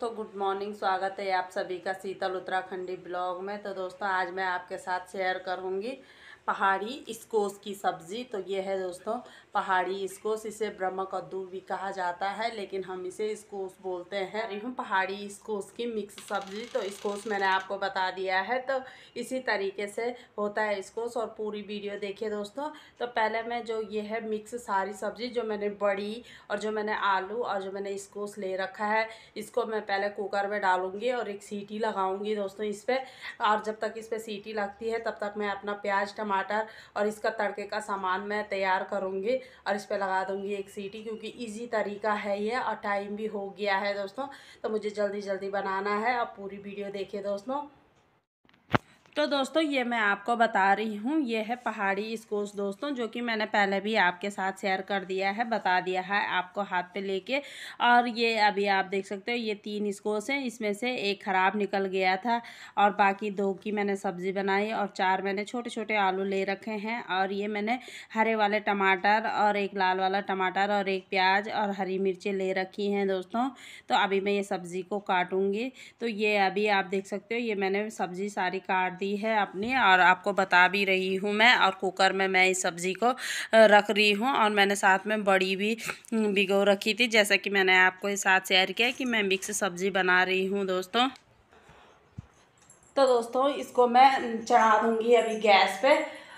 दोस्तों good morning स्वागत है आप सभी का शीतल उत्तराखंडी ब्लॉग में तो दोस्तों आज मैं आपके साथ शेयर करूंगी पहाड़ी इसकोस की सब्ज़ी तो ये है दोस्तों पहाड़ी इसकोस इसे ब्रह्म कद्दू भी कहा जाता है लेकिन हम इसे इसकोस बोलते हैं रही हम पहाड़ी इसकोस की मिक्स सब्ज़ी तो इसकोस मैंने आपको बता दिया है तो इसी तरीके से होता है इसकोस और पूरी वीडियो देखिए दोस्तों तो पहले मैं जो ये है मिक्स सारी सब्ज़ी जो मैंने बड़ी और जो मैंने आलू और जो मैंने इसकोस ले रखा है इसको मैं पहले कुकर में डालूँगी और एक सीटी लगाऊँगी दोस्तों इस पर और जब तक इस पर सीटी लगती है तब तक मैं अपना प्याज टमा टमाटर और इसका तड़के का सामान मैं तैयार करूँगी और इस पर लगा दूँगी एक सीटी क्योंकि ईजी तरीका है ये और टाइम भी हो गया है दोस्तों तो मुझे जल्दी जल्दी बनाना है अब पूरी वीडियो देखिए दोस्तों तो दोस्तों ये मैं आपको बता रही हूँ ये है पहाड़ी स्कोस दोस्तों जो कि मैंने पहले भी आपके साथ शेयर कर दिया है बता दिया है आपको हाथ पे लेके और ये अभी आप देख सकते हो ये तीन स्कोस हैं इसमें से एक ख़राब निकल गया था और बाकी दो की मैंने सब्ज़ी बनाई और चार मैंने छोटे छोटे आलू ले रखे हैं और ये मैंने हरे वाले टमाटर और एक लाल वाला टमाटर और एक प्याज और हरी मिर्चें ले रखी हैं दोस्तों तो अभी मैं ये सब्ज़ी को काटूँगी तो ये अभी आप देख सकते हो ये मैंने सब्ज़ी सारी काट बनाती है अपनी और आपको बता भी रही हूँ मैं और कुकर में मैं इस सब्ज़ी को रख रही हूँ और मैंने साथ में बड़ी भी हम्म, भिगो रखी थी जैसा कि मैंने आपको साथ शेयर किया कि मैं मिक्स सब्ज़ी बना रही हूँ दोस्तों तो दोस्तों इसको मैं चढ़ा दूँगी अभी गैस पे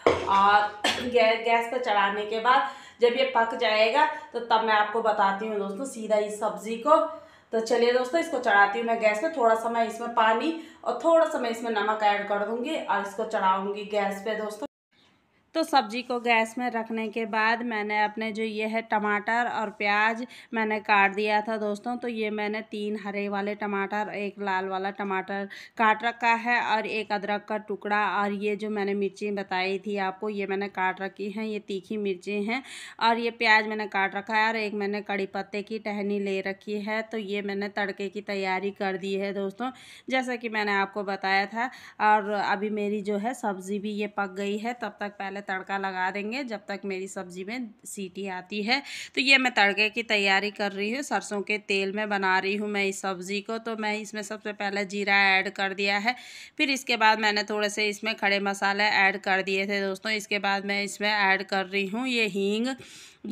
और गैस गैस पर चढ़ाने के बाद जब ये पक जाएगा तो तब मैं आपको बताती हूँ दोस्तों सीधा इस सब्ज़ी को तो चलिए दोस्तों इसको चढ़ाती हूँ मैं गैस पे थोड़ा सा मैं इसमें पानी और थोड़ा सा मैं इसमें नमक ऐड कर दूंगी और इसको चढ़ाऊंगी गैस पे दोस्तों तो सब्जी को गैस में रखने के बाद मैंने अपने जो ये है टमाटर और प्याज मैंने काट दिया था दोस्तों तो ये मैंने तीन हरे वाले टमाटर एक लाल वाला टमाटर काट रखा है और एक अदरक का टुकड़ा और ये जो मैंने मिर्ची बताई थी आपको ये मैंने काट रखी हैं ये तीखी मिर्ची हैं और ये प्याज मैंने काट रखा है और एक मैंने कड़ी पत्ते की टहनी ले रखी है तो ये मैंने तड़के की तैयारी कर दी है दोस्तों जैसा कि मैंने आपको बताया था और अभी मेरी जो है सब्ज़ी भी ये पक गई है तब तक पहले तड़का लगा देंगे जब तक मेरी सब्ज़ी में सीटी आती है तो ये मैं तड़के की तैयारी कर रही हूँ सरसों के तेल में बना रही हूँ मैं इस सब्ज़ी को तो मैं इसमें सबसे पहले जीरा ऐड कर दिया है फिर इसके बाद मैंने थोड़े से इसमें खड़े मसाले ऐड कर दिए थे दोस्तों इसके बाद मैं इसमें ऐड कर रही हूँ ये हींग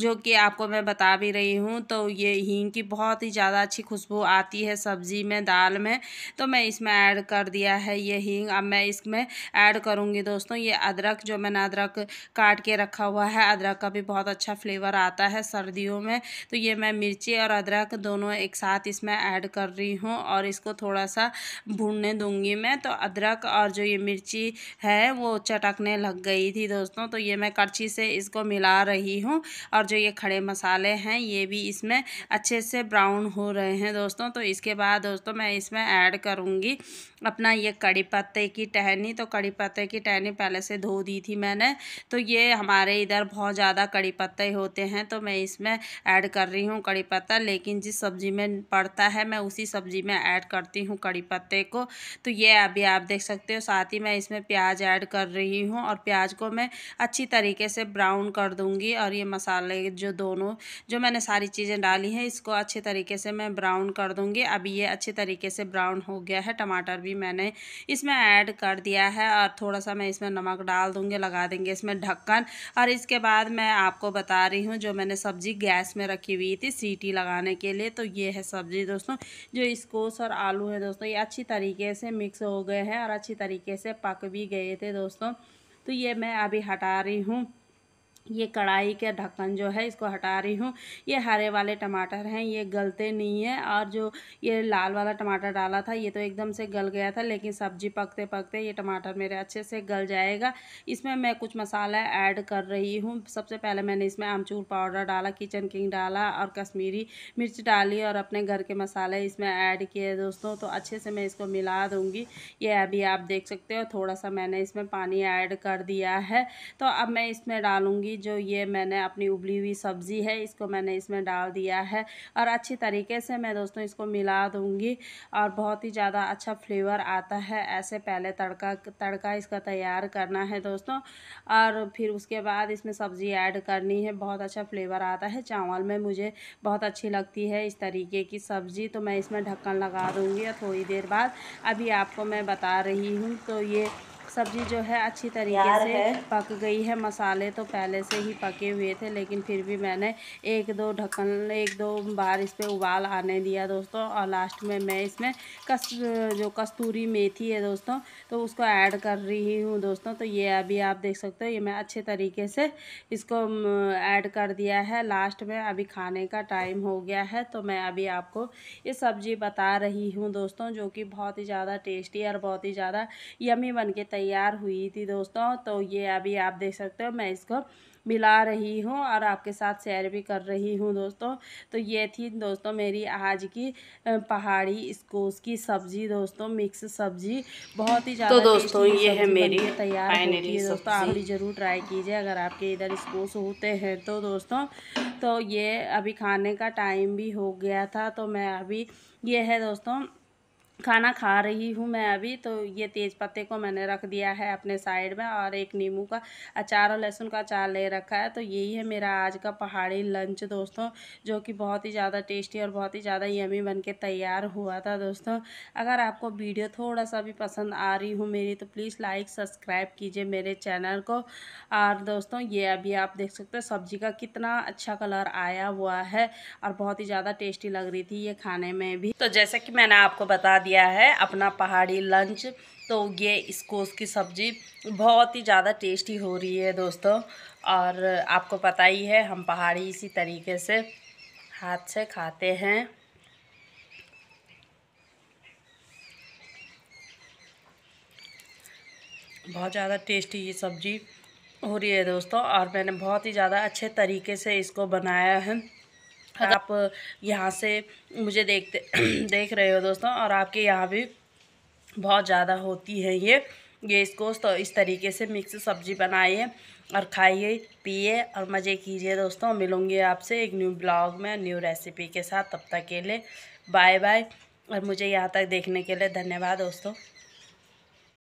जो कि आपको मैं बता भी रही हूँ तो ये हींग की बहुत ही ज़्यादा अच्छी खुशबू आती है सब्ज़ी में दाल में तो मैं इसमें ऐड कर दिया है ये हींग अब मैं इसमें ऐड करूँगी दोस्तों ये अदरक जो मैंने अदरक काट के रखा हुआ है अदरक का भी बहुत अच्छा फ्लेवर आता है सर्दियों में तो ये मैं मिर्ची और अदरक दोनों एक साथ इसमें ऐड कर रही हूँ और इसको थोड़ा सा भूनने दूँगी मैं तो अदरक और जो ये मिर्ची है वो चटकने लग गई थी दोस्तों तो ये मैं करछी से इसको मिला रही हूँ और और जो ये खड़े मसाले हैं ये भी इसमें अच्छे से ब्राउन हो रहे हैं दोस्तों तो इसके बाद दोस्तों मैं इसमें ऐड करूँगी अपना ये कड़ी पत्ते की टहनी तो कड़ी पत्ते की टहनी पहले से धो दी थी मैंने तो ये हमारे इधर बहुत ज़्यादा कड़ी पत्ते होते हैं तो मैं इसमें ऐड कर रही हूँ कड़ी पत्ता लेकिन जिस सब्ज़ी में पड़ता है मैं उसी सब्ज़ी में ऐड करती हूँ कड़ी पत्ते को तो ये अभी आप देख सकते हो साथ ही मैं इसमें प्याज ऐड कर रही हूँ और प्याज को मैं अच्छी तरीके से ब्राउन कर दूँगी और ये मसाला मसाले जो दोनों जो मैंने सारी चीज़ें डाली हैं इसको अच्छे तरीके से मैं ब्राउन कर दूँगी अभी ये अच्छे तरीके से ब्राउन हो गया है टमाटर भी मैंने इसमें ऐड कर दिया है और थोड़ा सा मैं इसमें नमक डाल दूँगी लगा देंगे इसमें ढक्कन और इसके बाद मैं आपको बता रही हूँ जो मैंने सब्ज़ी गैस में रखी हुई थी सीटी लगाने के लिए तो ये है सब्ज़ी दोस्तों जो स्कोस और आलू है दोस्तों ये अच्छी तरीके से मिक्स हो गए हैं और अच्छी तरीके से पक भी गए थे दोस्तों तो ये मैं अभी हटा रही हूँ ये कढ़ाई के ढक्कन जो है इसको हटा रही हूँ ये हरे वाले टमाटर हैं ये गलते नहीं हैं और जो ये लाल वाला टमाटर डाला था ये तो एकदम से गल गया था लेकिन सब्जी पकते पकते ये टमाटर मेरे अच्छे से गल जाएगा इसमें मैं कुछ मसाला ऐड कर रही हूँ सबसे पहले मैंने इसमें आमचूर पाउडर डाला किचन किंग डाला और कश्मीरी मिर्च डाली और अपने घर के मसाले इसमें ऐड किए दोस्तों तो अच्छे से मैं इसको मिला दूँगी ये अभी आप देख सकते हो थोड़ा सा मैंने इसमें पानी ऐड कर दिया है तो अब मैं इसमें डालूँगी की जो ये मैंने अपनी उबली हुई सब्ज़ी है इसको मैंने इसमें डाल दिया है और अच्छी तरीके से मैं दोस्तों इसको मिला दूँगी और बहुत ही ज़्यादा अच्छा फ्लेवर आता है ऐसे पहले तड़का तड़का इसका तैयार करना है दोस्तों और फिर उसके बाद इसमें सब्ज़ी ऐड करनी है बहुत अच्छा फ्लेवर आता है चावल में मुझे बहुत अच्छी लगती है इस तरीके की सब्ज़ी तो मैं इसमें ढक्कन लगा दूँगी और थोड़ी देर बाद अभी आपको मैं बता रही हूँ तो ये सब्जी जो है अच्छी तरीके से पक गई है मसाले तो पहले से ही पके हुए थे लेकिन फिर भी मैंने एक दो ढक्कन एक दो बार इस पर उबाल आने दिया दोस्तों और लास्ट में मैं इसमें कस जो कस्तूरी मेथी है दोस्तों तो उसको ऐड कर रही हूँ दोस्तों तो ये अभी आप देख सकते हो ये मैं अच्छे तरीके से इसको ऐड कर दिया है लास्ट में अभी खाने का टाइम हो गया है तो मैं अभी आपको ये सब्ज़ी बता रही हूँ दोस्तों जो कि बहुत ही ज़्यादा टेस्टी और बहुत ही ज़्यादा यमी बन के तैयार तैयार हुई थी दोस्तों तो ये अभी आप देख सकते हो मैं इसको मिला रही हूँ और आपके साथ शेयर भी कर रही हूँ दोस्तों तो ये थी दोस्तों मेरी आज की पहाड़ी स्कोस की सब्जी दोस्तों मिक्स सब्जी बहुत ही तो ज़्यादा तो दोस्तों ये है मेरी तैयार होती है दोस्तों आप भी ज़रूर ट्राई कीजिए अगर आपके इधर स्कोस होते हैं तो दोस्तों तो ये अभी खाने का टाइम भी हो गया था तो मैं अभी ये है दोस्तों खाना खा रही हूँ मैं अभी तो ये तेज़ पत्ते को मैंने रख दिया है अपने साइड में और एक नींबू का अचार और लहसुन का अचार ले रखा है तो यही है मेरा आज का पहाड़ी लंच दोस्तों जो कि बहुत ही ज़्यादा टेस्टी और बहुत ही ज़्यादा यमी बन के तैयार हुआ था दोस्तों अगर आपको वीडियो थोड़ा सा भी पसंद आ रही हूँ मेरी तो प्लीज़ लाइक सब्सक्राइब कीजिए मेरे चैनल को और दोस्तों ये अभी आप देख सकते हो सब्जी का कितना अच्छा कलर आया हुआ है और बहुत ही ज़्यादा टेस्टी लग रही थी ये खाने में भी तो जैसे कि मैंने आपको बता दिया है अपना पहाड़ी लंच तो ये इसको उसकी सब्ज़ी बहुत ही ज़्यादा टेस्टी हो रही है दोस्तों और आपको पता ही है हम पहाड़ी इसी तरीके से हाथ से खाते हैं बहुत ज़्यादा टेस्टी ये सब्ज़ी हो रही है दोस्तों और मैंने बहुत ही ज़्यादा अच्छे तरीके से इसको बनाया है आप यहाँ से मुझे देखते देख रहे हो दोस्तों और आपके यहाँ भी बहुत ज़्यादा होती है ये ये इसको तो इस तरीके से मिक्स सब्जी बनाइए और खाइए पिए और मज़े कीजिए दोस्तों मिलूँगी आपसे एक न्यू ब्लॉग में न्यू रेसिपी के साथ तब तक के लिए बाय बाय और मुझे यहाँ तक देखने के लिए धन्यवाद दोस्तों